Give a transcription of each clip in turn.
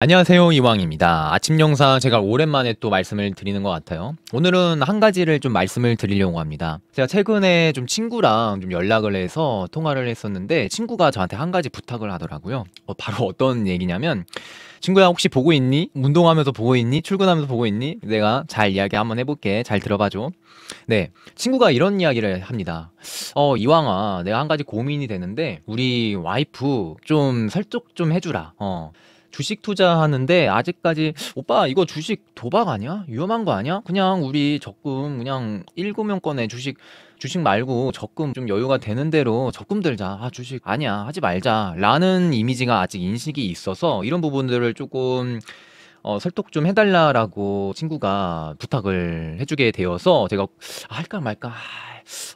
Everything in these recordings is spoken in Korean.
안녕하세요 이왕입니다. 아침 영상 제가 오랜만에 또 말씀을 드리는 것 같아요. 오늘은 한 가지를 좀 말씀을 드리려고 합니다. 제가 최근에 좀 친구랑 좀 연락을 해서 통화를 했었는데 친구가 저한테 한 가지 부탁을 하더라고요. 어, 바로 어떤 얘기냐면 친구야 혹시 보고 있니? 운동하면서 보고 있니? 출근하면서 보고 있니? 내가 잘 이야기 한번 해볼게. 잘 들어봐줘. 네, 친구가 이런 이야기를 합니다. 어 이왕아 내가 한 가지 고민이 되는데 우리 와이프 좀 설득 좀 해주라. 어. 주식 투자하는데 아직까지 오빠 이거 주식 도박 아니야? 위험한 거 아니야? 그냥 우리 적금 그냥 일 7명권에 주식 주식 말고 적금 좀 여유가 되는 대로 적금 들자. 아, 주식 아니야. 하지 말자. 라는 이미지가 아직 인식이 있어서 이런 부분들을 조금 어, 설득 좀 해달라라고 친구가 부탁을 해주게 되어서 제가 아, 할까 말까 아,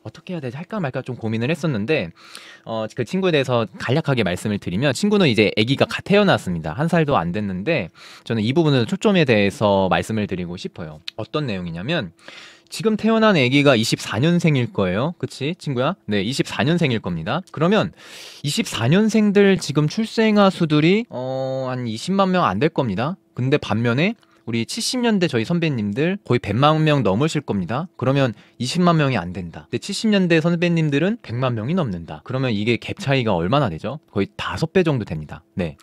어떻게 해야 되지 할까 말까 좀 고민을 했었는데 어, 그 친구에 대해서 간략하게 말씀을 드리면 친구는 이제 아기가 갓 태어났습니다 한 살도 안 됐는데 저는 이 부분을 초점에 대해서 말씀을 드리고 싶어요 어떤 내용이냐면 지금 태어난 아기가 24년생일 거예요. 그치, 친구야? 네, 24년생일 겁니다. 그러면 24년생들 지금 출생아 수들이 어, 한 20만 명 안 될 겁니다. 근데 반면에 우리 70년대 저희 선배님들 거의 100만 명 넘으실 겁니다. 그러면 20만 명이 안 된다. 근데 70년대 선배님들은 100만 명이 넘는다. 그러면 이게 갭 차이가 얼마나 되죠? 거의 5배 정도 됩니다. 네.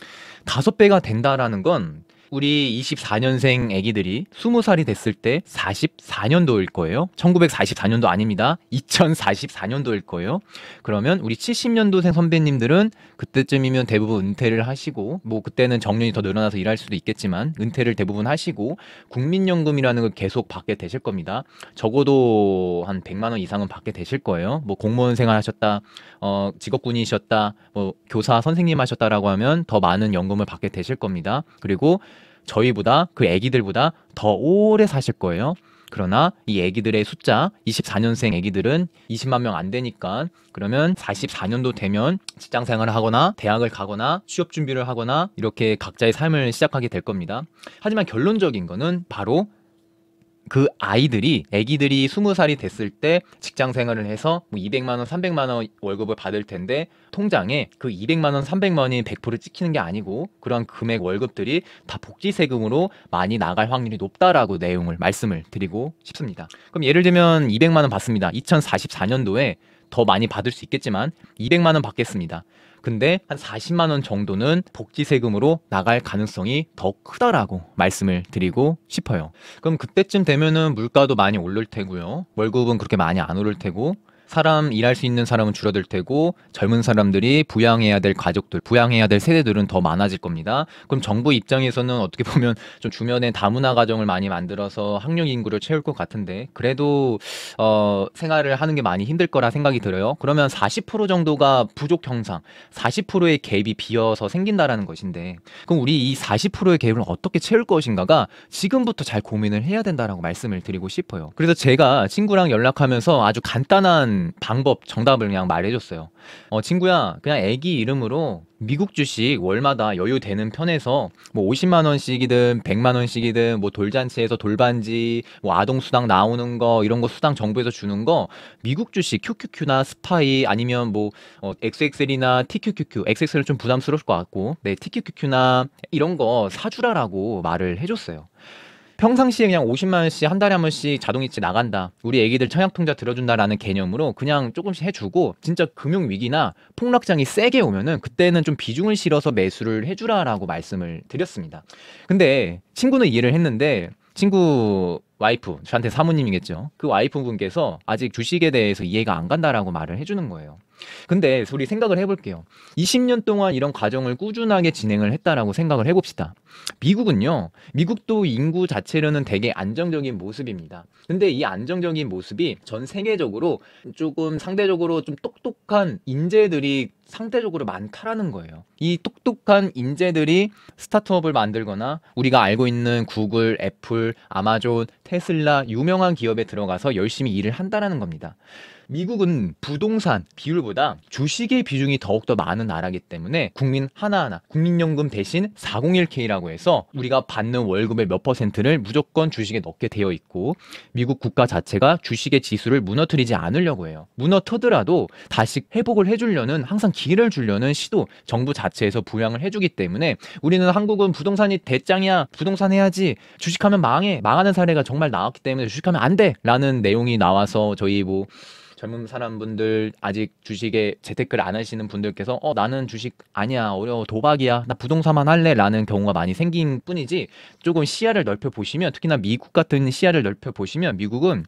5배가 된다라는 건 우리 24년생 애기들이 20살이 됐을 때 44년도일 거예요. 1944년도 아닙니다. 2044년도일 거예요. 그러면 우리 70년도생 선배님들은 그때쯤이면 대부분 은퇴를 하시고 뭐 그때는 정년이 더 늘어나서 일할 수도 있겠지만 은퇴를 대부분 하시고 국민연금이라는 걸 계속 받게 되실 겁니다. 적어도 한 100만 원 이상은 받게 되실 거예요. 뭐 공무원 생활하셨다, 어, 직업군이셨다, 뭐 교사 선생님 하셨다라고 하면 더 많은 연금을 받게 되실 겁니다. 그리고 저희보다 그 아기들보다 더 오래 사실 거예요. 그러나 이 아기들의 숫자 24년생 아기들은 20만 명 안 되니까 그러면 44년도 되면 직장 생활을 하거나 대학을 가거나 취업 준비를 하거나 이렇게 각자의 삶을 시작하게 될 겁니다. 하지만 결론적인 거는 바로 그 아이들이 아기들이 스무 살이 됐을 때 직장 생활을 해서 뭐 200만 원, 300만 원 월급을 받을 텐데 통장에 그 200만 원, 300만 원이 100% 찍히는 게 아니고 그러한 금액 월급들이 다 복지 세금으로 많이 나갈 확률이 높다라고 내용을 말씀을 드리고 싶습니다. 그럼 예를 들면 200만 원 받습니다. 2044년도에 더 많이 받을 수 있겠지만 200만 원 받겠습니다. 근데 한 40만 원 정도는 복지 세금으로 나갈 가능성이 더 크다라고 말씀을 드리고 싶어요. 그럼 그때쯤 되면은 물가도 많이 오를 테고요. 월급은 그렇게 많이 안 오를 테고 사람 일할 수 있는 사람은 줄어들 테고 젊은 사람들이 부양해야 될 가족들, 부양해야 될 세대들은 더 많아질 겁니다. 그럼 정부 입장에서는 어떻게 보면 좀 주변에 다문화 가정을 많이 만들어서 학력 인구를 채울 것 같은데 그래도 어, 생활을 하는 게 많이 힘들 거라 생각이 들어요. 그러면 40% 정도가 부족 형상, 40%의 갭이 비어서 생긴다라는 것인데 그럼 우리 이 40%의 갭을 어떻게 채울 것인가가 지금부터 잘 고민을 해야 된다라고 말씀을 드리고 싶어요. 그래서 제가 친구랑 연락하면서 아주 간단한 방법, 정답을 그냥 말해줬어요. 어, 친구야, 그냥 애기 이름으로 미국 주식 월마다 여유되는 편에서 뭐 50만 원씩이든 100만 원씩이든 뭐 돌잔치에서 돌반지 뭐 아동 수당 나오는 거 이런 거 수당 정부에서 주는 거 미국 주식 QQQ나 스파이 아니면 뭐 어, XXL이나 TQQQ XXL은 좀 부담스러울 것 같고 네 TQQQ나 이런 거 사주라라고 말을 해줬어요. 평상시에 그냥 50만 원씩 한 달에 한 번씩 자동이체 나간다. 우리 애기들 청약통장 들어준다라는 개념으로 그냥 조금씩 해주고 진짜 금융 위기나 폭락장이 세게 오면은 그때는 좀 비중을 실어서 매수를 해주라라고 말씀을 드렸습니다. 근데 친구는 이해를 했는데 친구 와이프, 저한테 사모님이겠죠. 그 와이프분께서 아직 주식에 대해서 이해가 안 간다라고 말을 해주는 거예요. 근데 우리 생각을 해볼게요. 20년 동안 이런 과정을 꾸준하게 진행을 했다라고 생각을 해봅시다. 미국은요, 미국도 인구 자체로는 되게 안정적인 모습입니다. 근데 이 안정적인 모습이 전 세계적으로 조금 상대적으로 좀 똑똑한 인재들이 상대적으로 많다라는 거예요. 이 똑똑한 인재들이 스타트업을 만들거나 우리가 알고 있는 구글, 애플, 아마존, 테슬라 유명한 기업에 들어가서 열심히 일을 한다라는 겁니다. 미국은 부동산 비율보다 주식의 비중이 더욱더 많은 나라기 때문에 국민 하나하나 국민연금 대신 401k라고 해서 우리가 받는 월급의 몇 퍼센트를 무조건 주식에 넣게 되어 있고 미국 국가 자체가 주식의 지수를 무너뜨리지 않으려고 해요. 무너뜨더라도 다시 회복을 해주려는 항상 기회를 주려는 시도 정부 자체에서 부양을 해주기 때문에 우리는 한국은 부동산이 대짱이야 부동산 해야지 주식하면 망해 망하는 사례가 정말 나왔기 때문에 주식하면 안 돼라는 내용이 나와서 저희 뭐 젊은 사람분들 아직 주식에 재테크를 안 하시는 분들께서 어 나는 주식 아니야 어려워 도박이야 나 부동산만 할래라는 경우가 많이 생긴 뿐이지 조금 시야를 넓혀 보시면 특히나 미국 같은 시야를 넓혀 보시면 미국은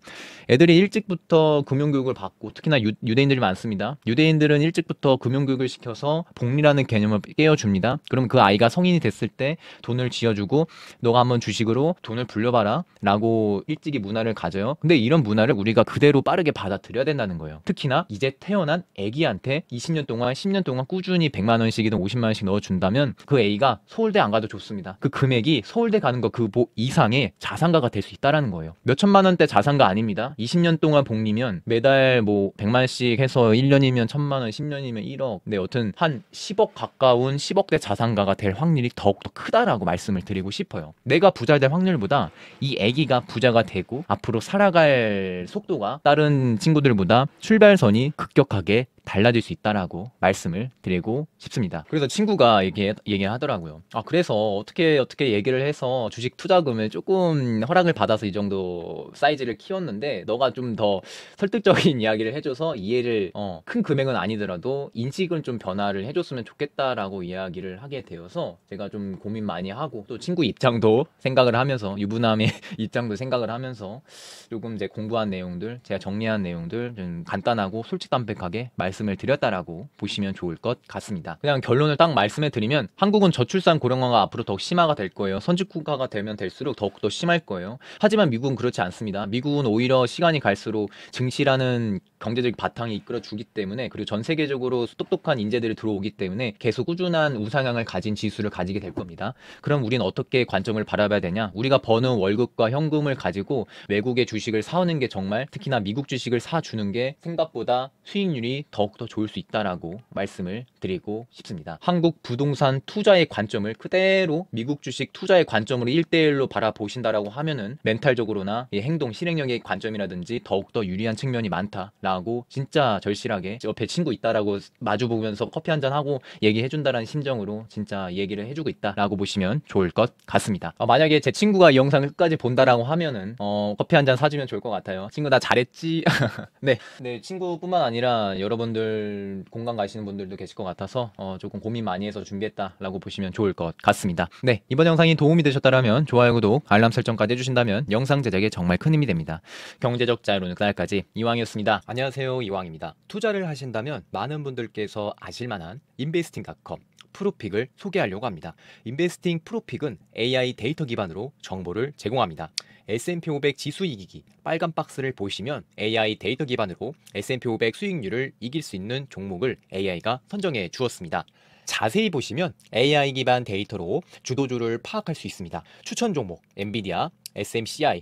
애들이 일찍부터 금융 교육을 받고 특히나 유, 대인들이 많습니다 유대인들은 일찍부터 금융 교육을 시켜서 복리라는 개념을 깨워줍니다 그럼 그 아이가 성인이 됐을 때 돈을 지어주고 너가 한번 주식으로 돈을 불려봐라라고 일찍이 문화를 가져요 근데 이런 문화를 우리가 그대로 빠르게 받아들여야 된다. 생긴다는 거예요. 특히나 이제 태어난 아기한테 20년 동안 10년 동안 꾸준히 100만 원씩이든 50만 원씩 넣어준다면 그 A가 서울대 안 가도 좋습니다. 그 금액이 서울대 가는 거 그 이상의 자산가가 될 수 있다라는 거예요. 몇 천만 원대 자산가 아닙니다. 20년 동안 복리면 매달 뭐 100만 원씩 해서 1년이면 1000만 원, 10년이면 1억. 네, 여튼 한 10억 가까운 10억대 자산가가 될 확률이 더욱더 크다라고 말씀을 드리고 싶어요. 내가 부자 될 확률보다 이 아기가 부자가 되고 앞으로 살아갈 속도가 다른 친구들보다 출발선이 급격하게 달라질 수 있다라고 말씀을 드리고 싶습니다. 그래서 친구가 얘기 얘기 하더라고요. 아 그래서 어떻게 어떻게 얘기를 해서 주식 투자금을 조금 허락을 받아서 이 정도 사이즈를 키웠는데 너가 좀 더 설득적인 이야기를 해줘서 이해를 어, 큰 금액은 아니더라도 인식을 좀 변화를 해줬으면 좋겠다라고 이야기를 하게 되어서 제가 좀 고민 많이 하고 또 친구 입장도 생각을 하면서 유부남의 입장도 생각을 하면서 조금 이제 공부한 내용들 제가 정리한 내용들 좀 간단하고 솔직담백하게 말 말씀을 드렸다라고 보시면 좋을 것 같습니다. 그냥 결론을 딱 말씀해 드리면 한국은 저출산 고령화가 앞으로 더욱 심화가 될 거예요. 선진국가가 되면 될수록 더욱더 심할 거예요. 하지만 미국은 그렇지 않습니다. 미국은 오히려 시간이 갈수록 증시라는 경제적 바탕이 이끌어주기 때문에 그리고 전 세계적으로 똑똑한 인재들이 들어오기 때문에 계속 꾸준한 우상향을 가진 지수를 가지게 될 겁니다. 그럼 우린 어떻게 관점을 바라봐야 되냐? 우리가 버는 월급과 현금을 가지고 외국의 주식을 사오는 게 정말 특히나 미국 주식을 사주는 게 생각보다 수익률이 더 더욱더 좋을 수 있다라고 말씀을 드리고 싶습니다. 한국 부동산 투자의 관점을 그대로 미국 주식 투자의 관점으로 1대1로 바라보신다라고 하면은 멘탈적으로나 행동 실행력의 관점이라든지 더욱더 유리한 측면이 많다라고 진짜 절실하게 옆에 친구 있다라고 마주 보면서 커피 한 잔 하고 얘기해 준다라는 심정으로 진짜 얘기를 해주고 있다라고 보시면 좋을 것 같습니다. 어, 만약에 제 친구가 이 영상을 끝까지 본다라고 하면은 어, 커피 한 잔 사주면 좋을 것 같아요. 친구 나 잘했지? 네, 네 친구뿐만 아니라 여러분 분들 공감 가시는 분들도 계실 것 같아서 어, 조금 고민 많이 해서 준비했다라고 보시면 좋을 것 같습니다. 네 이번 영상이 도움이 되셨다면 좋아요 구독 알람 설정까지 해주신다면 영상 제작에 정말 큰 힘이 됩니다. 경제적 자유로운 그날까지 이왕이었습니다. 안녕하세요 이왕입니다. 투자를 하신다면 많은 분들께서 아실만한 인베스팅닷컴 프로픽을 소개하려고 합니다. 인베스팅 프로픽은 AI 데이터 기반으로 정보를 제공합니다. S&P 500 지수 이기기 빨간 박스를 보시면 AI 데이터 기반으로 S&P 500 수익률을 이길 수 있는 종목을 AI가 선정해 주었습니다. 자세히 보시면 AI 기반 데이터로 주도주를 파악할 수 있습니다. 추천 종목 엔비디아, SMCI,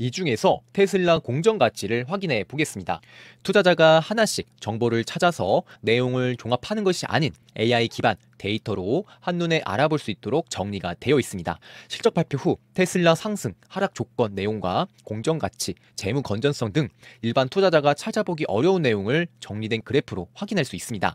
이 중에서 테슬라 공정 가치를 확인해 보겠습니다. 투자자가 하나씩 정보를 찾아서 내용을 종합하는 것이 아닌 AI 기반 데이터로 한눈에 알아볼 수 있도록 정리가 되어 있습니다. 실적 발표 후 테슬라 상승, 하락 조건 내용과 공정 가치, 재무 건전성 등 일반 투자자가 찾아보기 어려운 내용을 정리된 그래프로 확인할 수 있습니다.